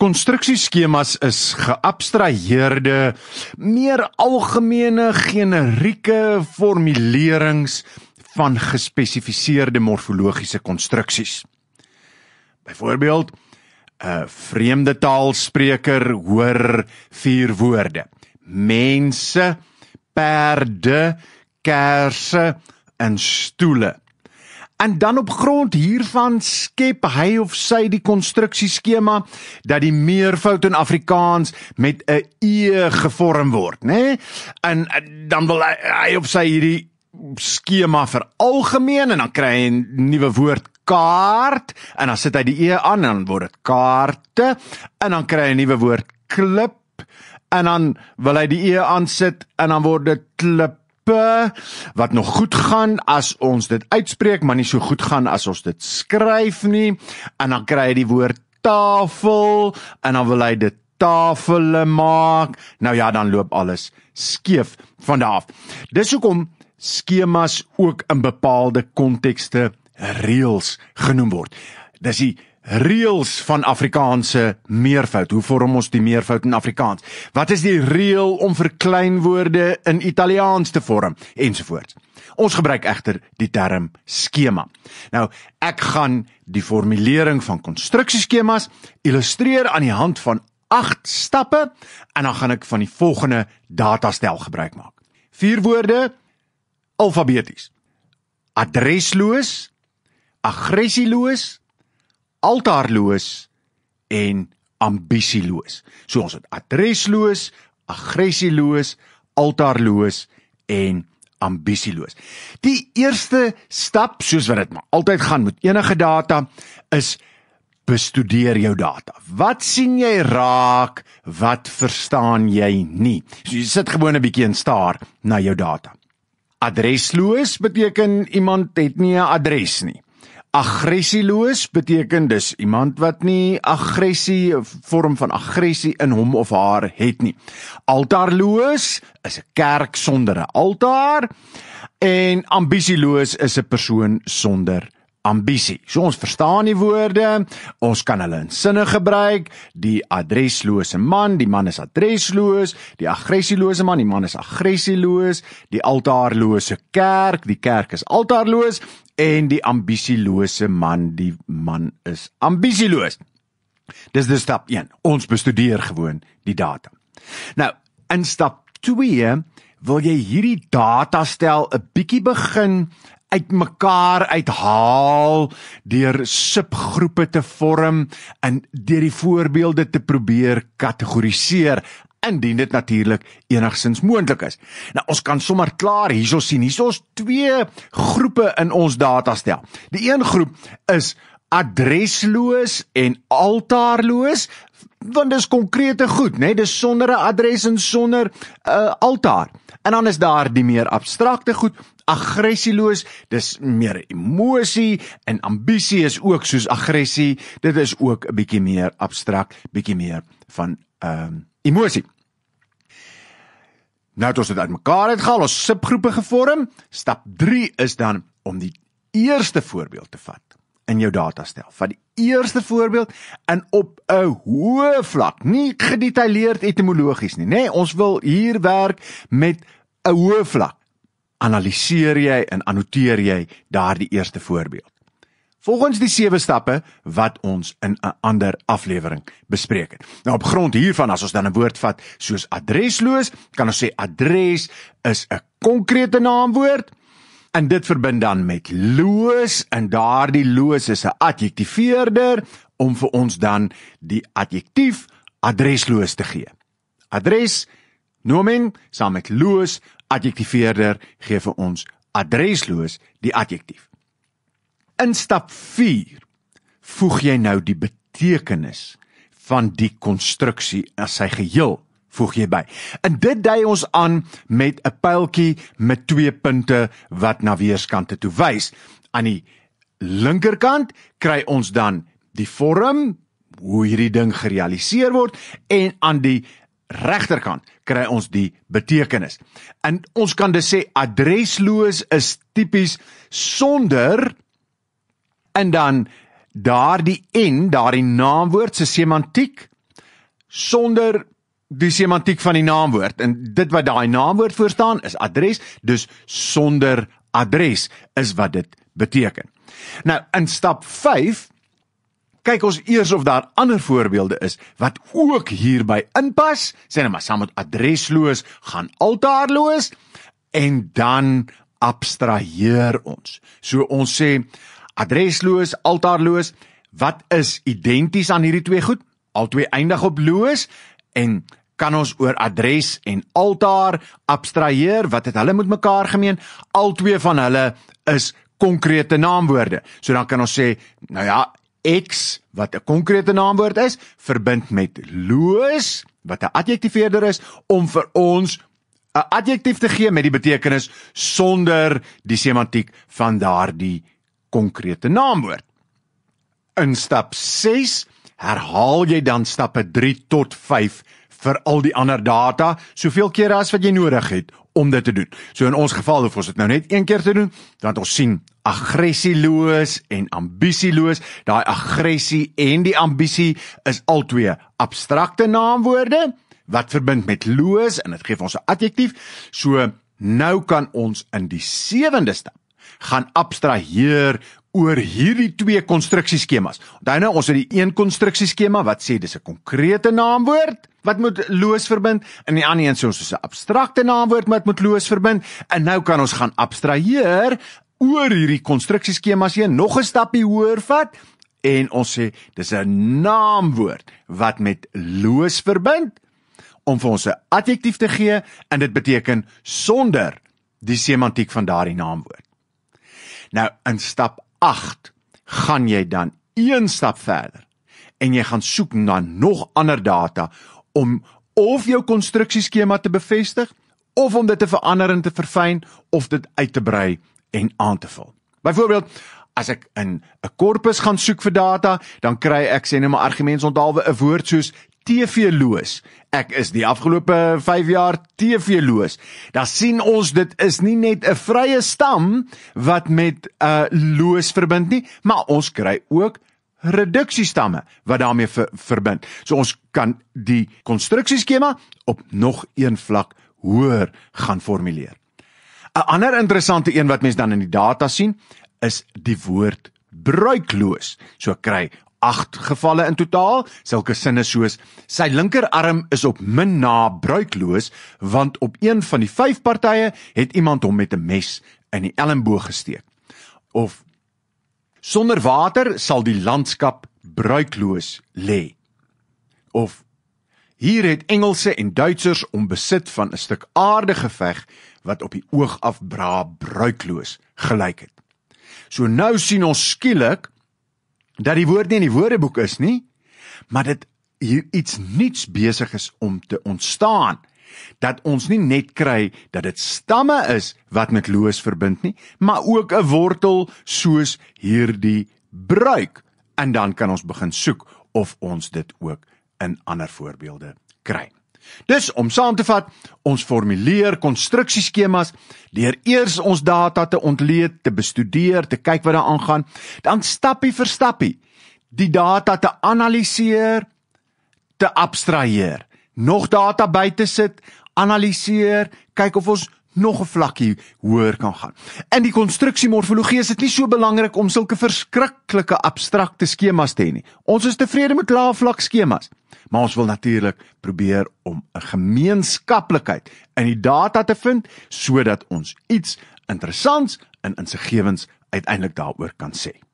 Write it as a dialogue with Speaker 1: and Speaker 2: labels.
Speaker 1: Konstruksieskemas is geabstraheerde, meer algemene generieke formulerings van gespesifiseerde morfologiese konstruksies. Byvoorbeeld, 'n vreemde taalspreker hoor vier woorde: mense, perde, kersse en stoele en dan op grond hiervan skep hy of sy die konstruksieskema dat die meervoud in Afrikaans met 'n e gevorm word, né? Nee? En dan wil hy, hy of sy hierdie skema vir algemeen en dan kry hy 'n nuwe woord kaart en dan sit hy die e aan en dan word dit kaarte en dan kry hy 'n nuwe woord klip en dan wil hy die e aan sit en dan word dit klip wat nog goed gaan as ons dit uitspreek, maar nie so goed gaan as ons dit skryf nie. En dan kry jy die woord tafel en dan wil hy dit tafele maak. Nou ja, dan loop alles skeef van daaf. Dis hoekom skemas ook in bepaalde kontekste reëls genoem word. Dis die reëls van Afrikaanse meervoud. Hoe vorm ons die meervoud in Afrikaans? Wat is die reël om verkleinwoorde in Italiaans te vorm ensovoorts. Ons gebruik egter die term skema. Nou, ek gaan die formulering van konstruksieskemas illustreer aan die hand van 8 stappe en dan gaan ek van die volgende datastel gebruik maak. Vier woorde alfabeties. Adresloos, aggressieloos, altaarloos en ambisieloos. So ons het adresloos, aggressieloos, altaarloos en ambisieloos. Die eerste stap, soos wat dit maar altyd gaan met enige data, is bestudeer jou data. Wat sien jy raak? Wat verstaan jy nie? So jy sit gewoon 'n bietjie en staar na jou data. Adresloos beteken iemand het nie 'n adres nie. Aggressieloos beteken dus iemand wat nie aggressie vorm van aggressie in hom of haar het nie. Altaarloos is 'n kerk sonder 'n altaar en ambisieloos is 'n persoon sonder ambisie. So ons verstaan die woorde, ons kan hulle in sinne gebruik. Die adreslose man, die man is adresloos, die aggressielose man, die man is aggressieloos, die altaarlose kerk, die kerk is altaarloos en die ambisielose man, die man is ambisieloos. Dis die stap 1. Ons bestudeer gewoon die data. Nou, in stap 2 wil jy hierdie data stel 'n bietjie begin uit mekaar uithaal deur subgroepe te vorm en deur die voorbeelde te probeer kategoriseer indien dit natuurlik enigsins moontlik is. Nou ons kan sommer klaar hierso sien. Hierso is twee groepe in ons datastel. Die een groep is adresloos en altaarloos want dis konkrete goed, né? Nee? Dis sonder 'n adres en sonder 'n uh, altaar. En dan is daar die meer abstrakte goed, aggressieloos. Dis meer emosie en ambisie is ook soos aggressie. Dit is ook 'n bietjie meer abstrakt, bietjie meer van ehm um, emosie. Nou het ons dit uitmekaar het gehaal, ons subgroepe gevorm. Stap 3 is dan om die eerste voorbeeld te vat in jou datastel. Vat die eerste voorbeeld in op 'n hoë vlak, nie gedetailleerd etimologies nie, nê? Nee, ons wil hier werk met 'n hoë vlak. Analiseer jy en annoteer jy daardie eerste voorbeeld volgens die sewe stappe wat ons in 'n ander aflewering bespreek het. Nou op grond hiervan as ons dan 'n woord vat soos adresloos, kan ons sê adres is 'n konkrete naamwoord en dit verbind dan met loos en daardie loos is 'n adjektiveerder om vir ons dan die adjektief adresloos te gee. Adres nomen saam met loos adjektiveerder gee vir ons adresloos die adjektief. In stap 4 voeg jy nou die betekenis van die konstruksie as sy geheel voeg jy by. En dit dui ons aan met 'n pyltjie met twee punte wat na weerskante toe wys. Aan die linkerkant kry ons dan die vorm hoe hierdie ding gerealiseer word en aan die regterkant kry ons die betekenis. En ons kan dus sê adresloos is tipies sonder en dan daardie en daardie naamwoord se semantiek sonder die semantiek van die naamwoord en dit wat daai naamwoord voor staan is adres dus sonder adres is wat dit beteken nou in stap 5 kyk ons eers of daar ander voorbeelde is wat ook hierby inpas sê net maar saam met adresloos gaan altaarloos en dan abstraheer ons so ons sê Adresloos, altaarloos. Wat is identies aan hierdie twee goed? Albei eindig op loos en kan ons oor adres en altaar abstraheer wat het hulle met mekaar gemeen? Albei van hulle is konkrete naamwoorde. So dan kan ons sê, nou ja, X wat 'n konkrete naamwoord is, verbind met loos wat 'n adjektiveerder is om vir ons 'n adjektief te gee met die betekenis sonder die semantiek van daardie konkrete naamwoord. In stap 6 herhaal jy dan stappe 3 tot 5 vir al die ander data soveel kere as wat jy nodig het om dit te doen. So in ons geval hoef ons dit nou net een keer te doen want ons sien aggressieloos en ambisieloos. Daai aggressie en die ambisie is albei abstrakte naamwoorde wat verbind met loos en dit gee ons 'n adjektief. So nou kan ons in die sewende stap gaan abstraheer oor hierdie twee konstruksieskemas. Onthou nou, ons het die een konstruksieskema wat sê dis 'n konkrete naamwoord wat moet loos verbind en die ander een sê ons is 'n abstrakte naamwoord wat moet loos verbind en nou kan ons gaan abstraheer oor hierdie konstruksieskemas hier nog 'n stapie hoër vat en ons sê dis 'n naamwoord wat met loos verbind om vir ons 'n adjektief te gee en dit beteken sonder die semantiek van daardie naamwoord. Nou in stap 8 gaan jy dan een stap verder en jy gaan soek na nog ander data om of jou konstruksieskema te bevestig of om dit te verander en te verfyn of dit uit te brei en aan te vul. Byvoorbeeld, as ek in 'n korpus gaan soek vir data, dan kry ek sê net nou maar argumente onthaalwe 'n woord soos TV-loos. Ek is die afgelope 5 jaar TV-loos. Dan sien ons dit is nie net 'n vrye stam wat met 'n uh, eh, loos verbind nie, maar ons kry ook reduksiestamme wat daarmee ver, verbind. So ons kan die konstruksieskema op nog een vlak hoër gaan formuleer. 'n Ander interessante een wat mense dan in die data sien, is die woord bruikloos. So kry 8 gevalle in totaal. Sulke sinne soos sy linkerarm is op min na bruikloos want op een van die 5 partye het iemand hom met 'n mes in die elmboog gesteek. Of sonder water sal die landskap bruikloos lê. Of hier het Engelse en Duitsers om besit van 'n stuk aarde geveg wat op die oog af bra bruikloos gelyk het. So nou sien ons skielik dat die woord nie in die woordeboek is nie, maar dit iets nuuts besig is om te ontstaan dat ons nie net kry dat dit stamme is wat met loos verbind nie, maar ook 'n wortel soos hierdie bruik en dan kan ons begin soek of ons dit ook in ander voorbeelde kry. Dus om saam te vat, ons formuleer konstruksieskemas deur eers ons data te ontleed, te bestudeer, te kyk wat daar aangaan, dan stappie vir stappie die data te analiseer, te abstraheer, nog data by te sit, analiseer, kyk of ons nog 'n vlakkie hoër kan gaan. In die konstruksiemorfologie is dit nie so belangrik om sulke verskriklike abstrakte skemas te hê nie. Ons is tevrede met lae vlak skemas, maar ons wil natuurlik probeer om 'n gemeenskaplikheid in die data te vind sodat ons iets interessants en insiggewends uiteindelik daaroor kan sê.